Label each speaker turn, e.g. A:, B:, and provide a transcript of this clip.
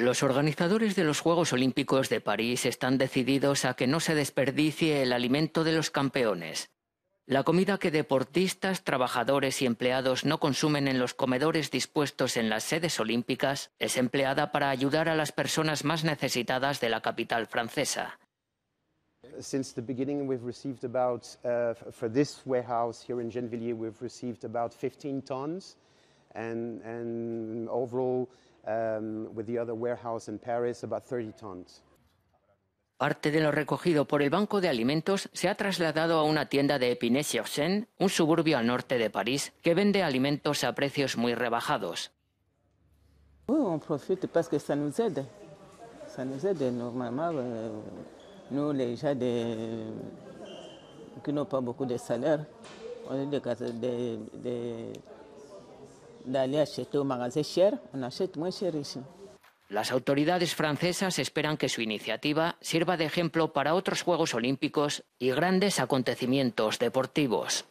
A: Los organizadores de los Juegos Olímpicos de París están decididos a que no se desperdicie el alimento de los campeones. La comida que deportistas, trabajadores y empleados no consumen en los comedores dispuestos en las sedes olímpicas es empleada para ayudar a las personas más necesitadas de la capital francesa.
B: Since the beginning, we've received about, uh, for this warehouse we've received 15 tons, and, and overall um, with the other warehouse in Paris, about 30 tons.
A: Parte de lo recogido por el Banco de Alimentos se ha trasladado a una tienda de Épinay-sur-Seine, un suburbio al norte de París, que vende alimentos a precios muy rebajados.
C: Oui, on profite parce que ça nous aide. Ça nous aide normalement. Euh, nous, les gens de, qui n'ont pas beaucoup de salaire, on est
A: las autoridades francesas esperan que su iniciativa sirva de ejemplo para otros Juegos Olímpicos y grandes acontecimientos deportivos.